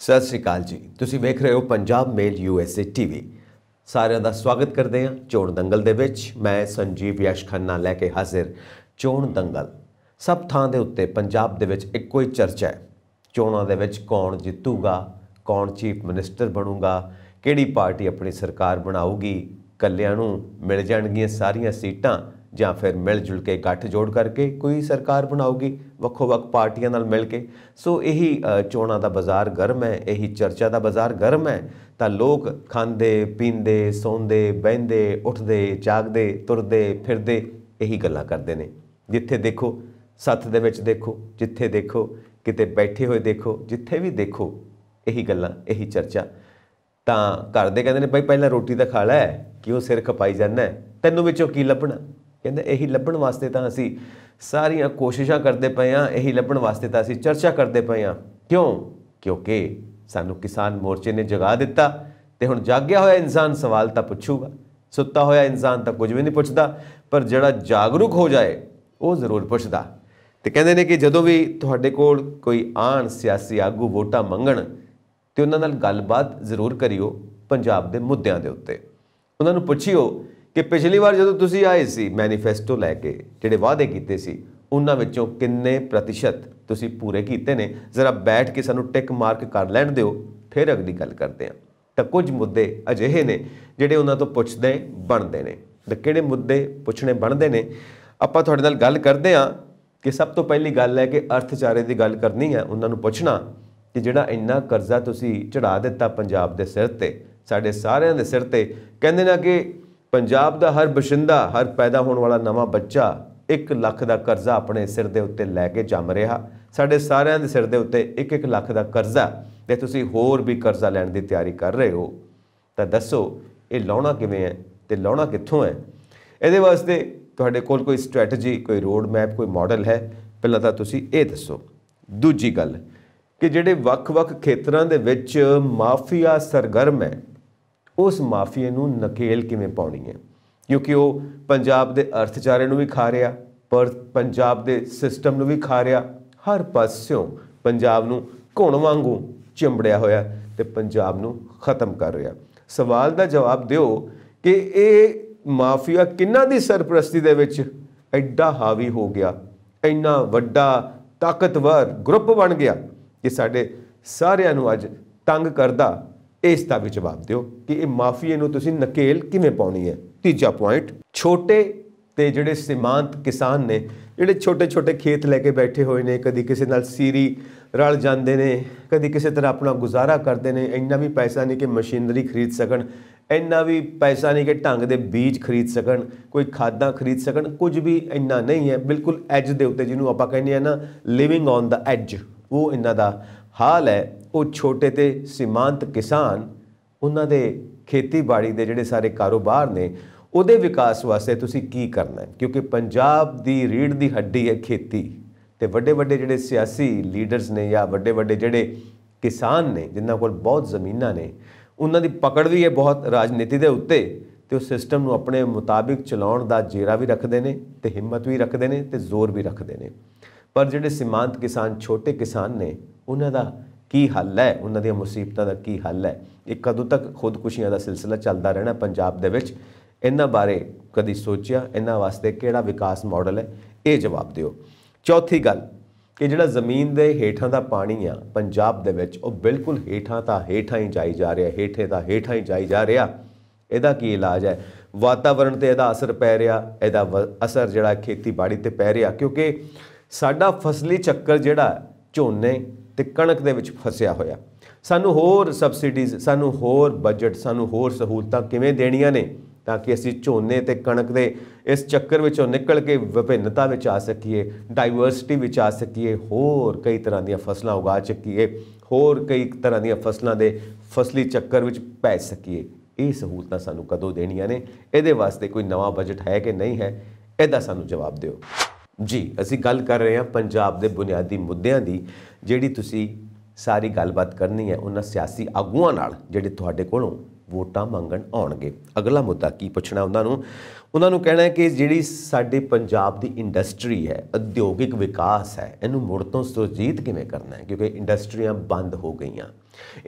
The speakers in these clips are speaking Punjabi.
ਸਤਿ ਸ਼੍ਰੀ ਅਕਾਲ ਜੀ ਤੁਸੀਂ ਵੇਖ ਰਹੇ ਹੋ ਪੰਜਾਬ ਮੇਲ ਯੂਐਸਏ ਟੀਵੀ ਸਾਰਿਆਂ ਦਾ ਸਵਾਗਤ ਕਰਦੇ ਹਾਂ ਚੋਣ ਦੰਗਲ ਦੇ ਵਿੱਚ ਮੈਂ ਸੰਜੀਵ ਯਸ਼ ਖੰਨਾ ਲੈ ਕੇ ਹਾਜ਼ਰ ਚੋਣ ਦੰਗਲ ਸਭ ਥਾਂ ਦੇ ਉੱਤੇ ਪੰਜਾਬ ਦੇ ਵਿੱਚ ਇੱਕੋ ਹੀ ਚਰਚਾ ਹੈ ਚੋਣਾਂ ਦੇ ਵਿੱਚ ਕੌਣ ਜਿੱਤੂਗਾ ਕੌਣ ਚੀਫ ਮਿਨਿਸਟਰ ਬਣੂਗਾ ਕਿਹੜੀ ਪਾਰਟੀ ਆਪਣੀ ਸਰਕਾਰ ਬਣਾਊਗੀ ਕੱਲਿਆਂ ਨੂੰ ਮਿਲ ਜਾਣਗੀਆਂ ਸਾਰੀਆਂ ਸੀਟਾਂ ਜਾਂ ਫਿਰ ਮਿਲ ਜੁਲ ਕੇ ਗੱਠ ਜੋੜ ਕਰਕੇ ਕੋਈ ਸਰਕਾਰ ਬਣਾਉਗੀ ਵੱਖੋ ਵੱਖ ਪਾਰਟੀਆਂ ਨਾਲ ਮਿਲ ਕੇ ਸੋ ਇਹੀ ਚੋਣਾਂ ਦਾ ਬਾਜ਼ਾਰ ਗਰਮ ਹੈ ਇਹੀ ਚਰਚਾ ਦਾ ਬਾਜ਼ਾਰ ਗਰਮ ਹੈ ਤਾਂ ਲੋਕ ਖਾਂਦੇ ਪੀਂਦੇ ਸੌਂਦੇ ਬੈਂਦੇ ਉੱਠਦੇ ਜਾਗਦੇ ਤੁਰਦੇ ਫਿਰਦੇ ਇਹੀ ਗੱਲਾਂ ਕਰਦੇ ਨੇ ਜਿੱਥੇ ਦੇਖੋ ਸੱਤ ਦੇ ਵਿੱਚ ਦੇਖੋ ਜਿੱਥੇ ਦੇਖੋ ਕਿਤੇ ਬੈਠੇ ਹੋਏ ਦੇਖੋ ਜਿੱਥੇ ਵੀ ਦੇਖੋ ਇਹੀ ਗੱਲਾਂ ਇਹੀ ਚਰਚਾ ਤਾਂ ਘਰ ਦੇ ਕਹਿੰਦੇ ਨੇ ਭਾਈ ਪਹਿਲਾਂ ਰੋਟੀ ਤਾਂ ਖਾ ਲੈ ਕਿਉਂ ਸਿਰ ਖਪਾਈ ਜਾਂਦਾ ਤੈਨੂੰ ਵਿੱਚੋਂ ਕੀ ਲੱਭਣਾ ਕਹਿੰਦੇ ਇਹੀ ਲੱਭਣ ਵਾਸਤੇ ਤਾਂ ਅਸੀਂ ਸਾਰੀਆਂ ਕੋਸ਼ਿਸ਼ਾਂ ਕਰਦੇ ਪਏ ਆ ਇਹੀ ਲੱਭਣ ਵਾਸਤੇ ਤਾਂ ਅਸੀਂ ਚਰਚਾ ਕਰਦੇ ਪਏ ਆ ਕਿਉਂ ਕਿਉਂਕਿ ਸਾਨੂੰ ਕਿਸਾਨ ਮੋਰਚੇ ਨੇ ਜਗਾ ਦਿੱਤਾ ਤੇ ਹੁਣ ਜਾਗਿਆ ਹੋਇਆ ਇਨਸਾਨ ਸਵਾਲ ਤਾਂ ਪੁੱਛੂਗਾ ਸੁੱਤਾ ਹੋਇਆ ਇਨਸਾਨ ਤਾਂ ਕੁਝ ਵੀ ਨਹੀਂ ਪੁੱਛਦਾ ਪਰ ਜਿਹੜਾ ਜਾਗਰੂਕ ਹੋ ਜਾਏ ਉਹ ਜ਼ਰੂਰ ਪੁੱਛਦਾ ਤੇ ਕਹਿੰਦੇ ਨੇ ਕਿ ਜਦੋਂ ਵੀ ਤੁਹਾਡੇ ਕੋਲ ਕੋਈ ਆਣ ਸਿਆਸੀ ਆਗੂ ਵੋਟਾਂ ਮੰਗਣ ਤੇ ਉਹਨਾਂ ਨਾਲ ਗੱਲਬਾਤ ਜ਼ਰੂਰ ਕਰਿਓ ਪੰਜਾਬ ਦੇ ਮੁੱਦਿਆਂ ਦੇ ਉੱਤੇ ਉਹਨਾਂ ਨੂੰ ਪੁੱਛਿਓ ਕਿ ਪਿਛਲੀ ਵਾਰ ਜਦੋਂ ਤੁਸੀਂ ਆਏ ਸੀ ਮੈਨੀਫੈਸਟੋ ਲੈ ਕੇ ਜਿਹੜੇ ਵਾਅਦੇ ਕੀਤੇ ਸੀ ਉਹਨਾਂ ਵਿੱਚੋਂ ਕਿੰਨੇ ਪ੍ਰਤੀਸ਼ਤ ਤੁਸੀਂ ਪੂਰੇ ਕੀਤੇ ਨੇ ਜ਼ਰਾ ਬੈਠ ਕੇ ਸਾਨੂੰ ਟਿਕ ਮਾਰਕ ਕਰ ਲੈਣ ਦਿਓ ਫਿਰ ਅਗਲੀ ਗੱਲ ਕਰਦੇ ਹਾਂ ਤਾਂ ਕੁਝ ਮੁੱਦੇ ਅਜਿਹੇ ਨੇ ਜਿਹੜੇ ਉਹਨਾਂ ਤੋਂ ਪੁੱਛਦੇ ਬਣਦੇ ਨੇ ਤਾਂ ਕਿਹੜੇ ਮੁੱਦੇ ਪੁੱਛਣੇ ਬਣਦੇ ਨੇ ਆਪਾਂ ਤੁਹਾਡੇ ਨਾਲ ਗੱਲ ਕਰਦੇ ਹਾਂ ਕਿ ਸਭ ਤੋਂ ਪਹਿਲੀ ਗੱਲ ਹੈ ਕਿ ਅਰਥਚਾਰੇ ਦੀ ਗੱਲ ਕਰਨੀ ਹੈ ਉਹਨਾਂ ਨੂੰ ਪੁੱਛਣਾ ਕਿ ਜਿਹੜਾ ਇੰਨਾ ਕਰਜ਼ਾ ਤੁਸੀਂ ਚੜਾ ਦਿੱਤਾ ਪੰਜਾਬ ਦੇ ਸਿਰ ਤੇ ਸਾਡੇ ਸਾਰਿਆਂ ਦੇ ਸਿਰ ਤੇ ਕਹਿੰਦੇ ਨਾ ਕਿ ਪੰਜਾਬ ਦਾ ਹਰ ਬਸ਼ਿੰਦਾ ਹਰ ਪੈਦਾ ਹੋਣ ਵਾਲਾ ਨਵਾਂ ਬੱਚਾ 1 ਲੱਖ ਦਾ ਕਰਜ਼ਾ ਆਪਣੇ ਸਿਰ ਦੇ ਉੱਤੇ ਲੈ ਕੇ ਜੰਮ ਰਿਹਾ ਸਾਡੇ ਸਾਰਿਆਂ ਦੇ ਸਿਰ ਦੇ ਉੱਤੇ 1-1 ਲੱਖ ਦਾ ਕਰਜ਼ਾ ਤੇ ਤੁਸੀਂ ਹੋਰ ਵੀ ਕਰਜ਼ਾ ਲੈਣ ਦੀ ਤਿਆਰੀ ਕਰ ਰਹੇ ਹੋ ਤਾਂ ਦੱਸੋ ਇਹ ਲਾਉਣਾ ਕਿਵੇਂ ਹੈ ਤੇ ਲਾਉਣਾ ਕਿੱਥੋਂ ਹੈ ਇਹਦੇ ਵਾਸਤੇ ਤੁਹਾਡੇ ਕੋਲ ਕੋਈ ਸਟ੍ਰੈਟਜੀ ਕੋਈ ਰੋਡ ਮੈਪ ਕੋਈ ਮਾਡਲ ਹੈ ਪਹਿਲਾਂ ਤਾਂ ਤੁਸੀਂ ਇਹ ਦੱਸੋ ਦੂਜੀ ਗੱਲ ਕਿ ਜਿਹੜੇ ਵੱਖ-ਵੱਖ ਖੇਤਰਾਂ ਦੇ ਵਿੱਚ ਮਾਫੀਆ ਸਰਗਰਮ ਹੈ ਉਸ ਮਾਫੀਏ ਨੂੰ ਨਕੇਲ ਕਿਵੇਂ ਪਾਉਣੀ ਹੈ ਕਿਉਂਕਿ ਉਹ ਪੰਜਾਬ ਦੇ ਅਰਥਚਾਰੇ ਨੂੰ ਵੀ ਖਾ ਰਿਹਾ ਪਰ ਪੰਜਾਬ ਦੇ ਸਿਸਟਮ ਨੂੰ ਵੀ ਖਾ ਰਿਹਾ ਹਰ ਪਾਸਿਓਂ ਪੰਜਾਬ ਨੂੰ ਘੁਣ ਵਾਂਗੂ ਚਿੰਬੜਿਆ ਹੋਇਆ ਤੇ ਪੰਜਾਬ ਨੂੰ ਖਤਮ ਕਰ ਰਿਹਾ ਸਵਾਲ ਦਾ ਜਵਾਬ ਦਿਓ ਕਿ ਇਹ ਮਾਫੀਆ ਕਿੰਨਾ ਦੀ ਸਰਪ੍ਰਸਤੀ ਦੇ ਵਿੱਚ ਐਡਾ ਹਾਵੀ ਹੋ ਗਿਆ ਇੰਨਾ ਵੱਡਾ ਤਾਕਤਵਰ ਗਰੁੱਪ ਬਣ ਗਿਆ ਕਿ ਸਾਡੇ ਸਾਰਿਆਂ ਨੂੰ ਅੱਜ ਤੰਗ ਕਰਦਾ ਇਸ ਦਾ ਵੀ ਜਵਾਬ ਦਿਓ ਕਿ ਇਹ ਮਾਫੀਏ ਨੂੰ ਤੁਸੀਂ ਨਕੇਲ ਕਿਵੇਂ ਪਾਉਣੀ ਹੈ ਤੀਜਾ ਪੁਆਇੰਟ ਛੋਟੇ ਤੇ ਜਿਹੜੇ ਸਿਮਾਂਤ ਕਿਸਾਨ ਨੇ ਜਿਹੜੇ ਛੋਟੇ ਛੋਟੇ ਖੇਤ ਲੈ ਕੇ ਬੈਠੇ ਹੋਏ ਨੇ ਕਦੀ ਕਿਸੇ ਨਾਲ ਸੀਰੀ ਰਲ ਜਾਂਦੇ ਨੇ ਕਦੀ ਕਿਸੇ ਤਰ੍ਹਾਂ ਆਪਣਾ ਗੁਜ਼ਾਰਾ ਕਰਦੇ ਨੇ ਇੰਨਾ ਵੀ ਪੈਸਾ ਨਹੀਂ ਕਿ ਮਸ਼ੀਨਰੀ ਖਰੀਦ ਸਕਣ ਇੰਨਾ ਵੀ ਪੈਸਾ ਨਹੀਂ ਕਿ ਢੰਗ ਦੇ ਬੀਜ ਖਰੀਦ ਸਕਣ ਕੋਈ ਖਾਦਾਂ ਖਰੀਦ ਸਕਣ ਕੁਝ ਵੀ ਇੰਨਾ ਨਹੀਂ ਹੈ ਬਿਲਕੁਲ ਐਜ ਦੇ ਉੱਤੇ ਜਿਹਨੂੰ ਆਪਾਂ ਕਹਿੰਦੇ ਆ ਨਾ ਲਿਵਿੰਗ ਔਨ ਦਾ ਐਜ ਉਹ ਇੰਨਾ ਦਾ ਹਾਲ ਹੈ ਉਹ ਛੋਟੇ ਤੇ ਸੀਮਾਂਤ ਕਿਸਾਨ ਉਹਨਾਂ ਦੇ ਖੇਤੀਬਾੜੀ ਦੇ ਜਿਹੜੇ ਸਾਰੇ ਕਾਰੋਬਾਰ ਨੇ ਉਹਦੇ ਵਿਕਾਸ ਵਾਸਤੇ ਤੁਸੀਂ ਕੀ ਕਰਨਾ ਹੈ ਕਿਉਂਕਿ ਪੰਜਾਬ ਦੀ ਰੀੜ ਦੀ ਹੱਡੀ ਹੈ ਖੇਤੀ ਤੇ ਵੱਡੇ ਵੱਡੇ ਜਿਹੜੇ ਸਿਆਸੀ ਲੀਡਰਸ ਨੇ ਜਾਂ ਵੱਡੇ ਵੱਡੇ ਜਿਹੜੇ ਕਿਸਾਨ ਨੇ ਜਿਨ੍ਹਾਂ ਕੋਲ ਬਹੁਤ ਜ਼ਮੀਨਾਂ ਨੇ ਉਹਨਾਂ ਦੀ ਪਕੜ ਵੀ ਹੈ ਬਹੁਤ ਰਾਜਨੀਤੀ ਦੇ ਉੱਤੇ ਤੇ ਉਹ ਸਿਸਟਮ ਨੂੰ ਆਪਣੇ ਮੁਤਾਬਿਕ ਚਲਾਉਣ ਦਾ ਜੇਰਾ ਵੀ ਰੱਖਦੇ ਨੇ ਤੇ ਹਿੰਮਤ ਵੀ ਰੱਖਦੇ ਨੇ ਤੇ ਜ਼ੋਰ ਵੀ ਰੱਖਦੇ ਨੇ ਪਰ ਜਿਹੜੇ ਸੀਮਾਂਤ ਕਿਸਾਨ ਛੋਟੇ ਕਿਸਾਨ ਨੇ ਉਹਨਾਂ ਦਾ ਕੀ ਹੱਲ ਹੈ ਉਹਨਾਂ ਦੀਆਂ ਮੁਸੀਬਤਾਂ ਦਾ ਕੀ ਹੱਲ ਹੈ ਇਹ ਕਦੋਂ ਤੱਕ ਖੁਦਕੁਸ਼ੀਆਂ ਦਾ ਸਿਲਸਿਲਾ ਚੱਲਦਾ ਰਹਿਣਾ ਪੰਜਾਬ ਦੇ ਵਿੱਚ ਇਹਨਾਂ ਬਾਰੇ ਕਦੀ ਸੋਚਿਆ ਇਹਨਾਂ ਵਾਸਤੇ ਕਿਹੜਾ ਵਿਕਾਸ ਮਾਡਲ ਹੈ ਇਹ ਜਵਾਬ ਦਿਓ ਚੌਥੀ ਗੱਲ ਕਿ ਜਿਹੜਾ ਜ਼ਮੀਨ ਦੇ ਹੇਠਾਂ ਦਾ ਪਾਣੀ ਆ ਪੰਜਾਬ ਦੇ ਵਿੱਚ ਉਹ ਬਿਲਕੁਲ ਹੇਠਾਂ ਤਾਂ ਹੇਠਾਂ ਹੀ ਜਾਈ ਜਾ ਰਿਹਾ ਹੇਠੇ ਤਾਂ ਹੇਠਾਂ ਹੀ ਜਾਈ ਜਾ ਰਿਹਾ ਇਹਦਾ ਕੀ ਇਲਾਜ ਹੈ ਵਾਤਾਵਰਣ ਤੇ ਇਹਦਾ ਅਸਰ ਪੈ ਰਿਹਾ ਇਹਦਾ ਅਸਰ ਜਿਹੜਾ ਖੇਤੀਬਾੜੀ ਤੇ ਪੈ ਰਿਹਾ ਕਿਉਂਕਿ ਸਾਡਾ ਫਸਲੀ ਚੱਕਰ ਜਿਹੜਾ ਝੋਨੇ ਤੇ ਕਣਕ ਦੇ ਵਿੱਚ ਫਸਿਆ ਹੋਇਆ ਸਾਨੂੰ ਹੋਰ ਸਬਸਿਡੀਜ਼ ਸਾਨੂੰ ਹੋਰ ਬਜਟ ਸਾਨੂੰ ਹੋਰ ਸਹੂਲਤਾਂ ਕਿਵੇਂ ਦੇਣੀਆਂ ਨੇ ਤਾਂ ਕਿ ਅਸੀਂ ਝੋਨੇ ਤੇ ਕਣਕ ਦੇ ਇਸ ਚੱਕਰ ਵਿੱਚੋਂ ਨਿਕਲ ਕੇ ਵਿਭਿੰਨਤਾ ਵਿੱਚ ਆ ਸਕੀਏ ਡਾਈਵਰਸਿਟੀ ਵਿੱਚ ਆ ਸਕੀਏ ਹੋਰ ਕਈ ਤਰ੍ਹਾਂ ਦੀਆਂ ਫਸਲਾਂ ਉਗਾ ਸਕੀਏ ਹੋਰ ਕਈ ਤਰ੍ਹਾਂ ਦੀਆਂ ਫਸਲਾਂ ਦੇ ਫਸਲੀ ਚੱਕਰ ਵਿੱਚ ਪੈ ਸਕੀਏ ਇਹ ਸਹੂਲਤਾਂ ਸਾਨੂੰ ਕਦੋਂ ਦੇਣੀਆਂ ਨੇ ਇਹਦੇ ਵਾਸਤੇ ਕੋਈ ਨਵਾਂ ਬਜਟ ਹੈ ਕਿ ਨਹੀਂ ਹੈ ਇਹਦਾ ਸਾਨੂੰ ਜਵਾਬ ਦਿਓ ਜੀ ਅਸੀਂ ਗੱਲ ਕਰ ਰਹੇ ਹਾਂ ਪੰਜਾਬ ਦੇ ਬੁਨਿਆਦੀ ਮੁੱਦਿਆਂ ਦੀ ਜਿਹੜੀ ਤੁਸੀਂ ਸਾਰੀ ਗੱਲਬਾਤ ਕਰਨੀ ਹੈ ਉਹਨਾਂ ਸਿਆਸੀ ਆਗੂਆਂ ਨਾਲ ਜਿਹੜੇ ਤੁਹਾਡੇ ਕੋਲੋਂ ਵੋਟਾਂ ਮੰਗਣ ਆਉਣਗੇ ਅਗਲਾ ਮੁੱਦਾ ਕੀ ਪੁੱਛਣਾ ਉਹਨਾਂ ਨੂੰ ਉਹਨਾਂ ਨੂੰ ਕਹਿਣਾ ਹੈ ਕਿ ਜਿਹੜੀ ਸਾਡੇ ਪੰਜਾਬ ਦੀ ਇੰਡਸਟਰੀ ਹੈ ਉਦਯੋਗਿਕ ਵਿਕਾਸ ਹੈ ਇਹਨੂੰ ਮੁੜ ਤੋਂ ਸੁਰਜੀਤ ਕਿਵੇਂ ਕਰਨਾ ਹੈ ਕਿਉਂਕਿ ਇੰਡਸਟਰੀਆਂ ਬੰਦ ਹੋ ਗਈਆਂ